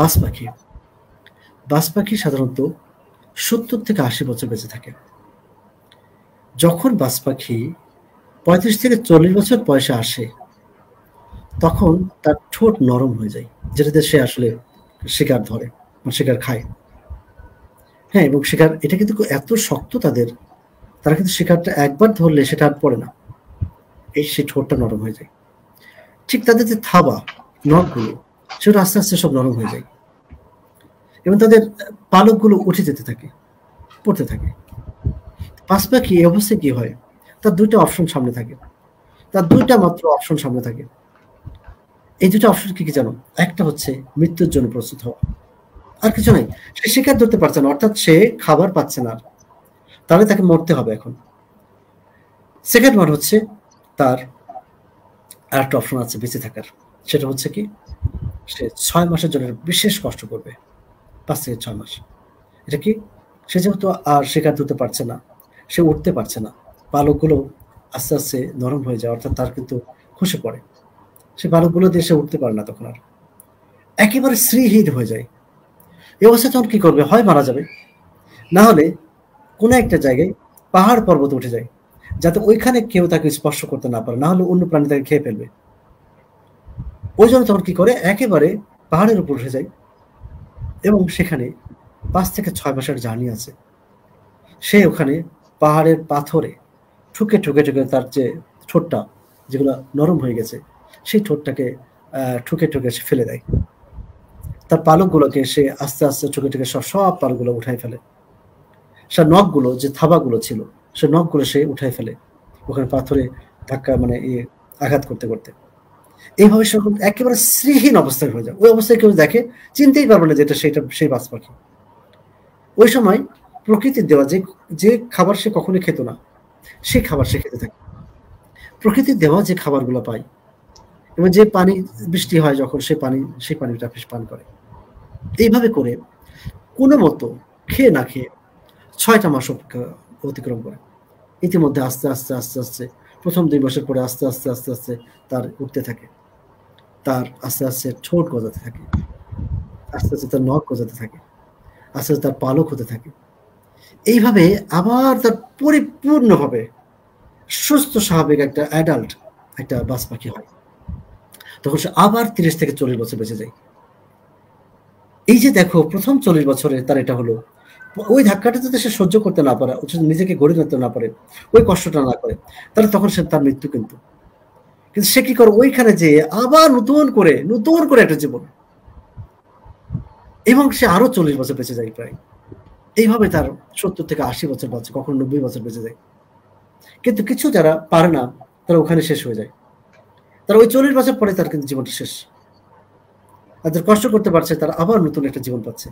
বাস পাখি বাস পাখি সাধারণত সত্তর থেকে আশি বছর বেঁচে থাকে যখন বাস পাখি পঁয়ত্রিশ থেকে চল্লিশ বছর বয়সে আসে তখন তার ঠোঁট নরম হয়ে যায় যেটাতে সে আসলে শিকার ধরে মানে শিকার খায় হ্যাঁ এবং শিকার এটা কিন্তু এত শক্ত তাদের তারা কিন্তু শিকারটা একবার ধরলে সেটা আর পড়ে না এই সে ঠোঁটটা নরম হয়ে যায় ঠিক তাদের যে থাবা নখগুলো সেটা আস্তে আস্তে সব নরম হয়ে যায় এবং তাদের পালকগুলো উঠে যেতে থাকে পড়তে থাকে পাঁচ পাখি এই অবস্থায় কি হয় তার দুইটা অপশন সামনে থাকে তার দুইটা মাত্র অপশন সামনে থাকে এই দুটো অপশন কি কি জানো একটা হচ্ছে মৃত্যুর জন্য প্রস্তুত হওয়া আর কিছু নাই সে শিকার ধরতে পারছে না অর্থাৎ সে খাবার পাচ্ছে না তাহলে তাকে মরতে হবে এখন সেকেন্ড ওয়ান হচ্ছে তার আরেকটা অপশন আছে বেঁচে থাকার সেটা হচ্ছে কি সে ছয় মাসের জন্য বিশেষ কষ্ট করবে পাঁচ থেকে ছয় মাস এটা কি সে যেহেতু আর শিকার ধুতে পারছে না সে উঠতে পারছে না পালকগুলো আস্তে আস্তে নরম হয়ে যায় অর্থাৎ তার কিন্তু খসে পড়ে সে পালকগুলো দিয়ে সে উঠতে পারে না তখন আর একেবারে শ্রীহীন হয়ে যায় এ অবস্থা তখন কী করবে হয় মারা যাবে না হলে কোনো একটা জায়গায় পাহাড় পর্বত উঠে যায় যাতে ওইখানে কেউ তাকে স্পর্শ করতে না পারে না হলে অন্য প্রাণী তাকে খেয়ে ফেলবে ওই জন্য তখন কি করে একেবারে পাহাড়ের উপর উঠে যায় এবং সেখানে পাঁচ থেকে ছয় মাসের জার্নি আছে সে ওখানে পাহাড়ের পাথরে ঠুকে ঠুকে ঠুকে তার যে ঠোঁটটা যেগুলো নরম হয়ে গেছে সেই ঠোঁটটাকে ঠুকে ঠুকে সে ফেলে দেয় তার পালকগুলোকে সে আস্তে আস্তে ঠুকে ঠুকে সব সব পালকগুলো উঠাই ফেলে সে নখগুলো যে থাবাগুলো ছিল সে নখগুলো সে উঠাই ফেলে ওখানে পাথরে ধাক্কা মানে ইয়ে আঘাত করতে করতে এইভাবে সেরকম একেবারে শ্রীহীন অবস্থায় হয়ে যায় ওই অবস্থায় কেউ দেখে চিনতেই পারবে না যেটা সেটা সেই বাস পাখি ওই সময় প্রকৃতির দেওয়া যে যে খাবার সে কখনো খেত না সেই খাবার সে খেতে থাকে প্রকৃতির দেওয়া যে খাবারগুলো পায় এবং যে পানি বৃষ্টি হয় যখন সে পানি সেই পানিটা পান করে এইভাবে করে কোনো মতো খেয়ে না খেয়ে ছয়টা মাস অতিক্রম করে ইতিমধ্যে আস্তে আস্তে আস্তে আস্তে প্রথম দুই বছর পরে আস্তে আস্তে আস্তে আস্তে তার উঠতে থাকে তার আস্তে আস্তে ঠোঁট গজাতে থাকে আস্তে আস্তে তার নখ গজাতে থাকে আস্তে আস্তে তার পালক হতে থাকে এইভাবে আবার তার পরিপূর্ণভাবে সুস্থ স্বাভাবিক একটা অ্যাডাল্ট একটা বাস পাখি হয় তখন সে আবার তিরিশ থেকে চল্লিশ বছর বেঁচে যায় এই যে দেখো প্রথম চল্লিশ বছরে তার এটা হলো ওই ধাক্কাটা যদি সে সহ্য করতে না পারে নিজেকে গড়ে তুলতে না পারে ওই কষ্টটা না করে তাহলে তখন সে তার মৃত্যু কিন্তু কিন্তু সে কি করে ওইখানে যে আবার নতুন করে নতুন করে একটা জীবন এবং সে আরো চল্লিশ বছর বেঁচে যায় প্রায় এইভাবে তার সত্তর থেকে আশি বছর বাঁচে কখনো নব্বই বছর বেঁচে যায় কিন্তু কিছু যারা পারে না তারা ওখানে শেষ হয়ে যায় তারা ওই চল্লিশ বছর পরে তার কিন্তু জীবনটা শেষ তাদের কষ্ট করতে পারছে তারা আবার নতুন একটা জীবন পাচ্ছে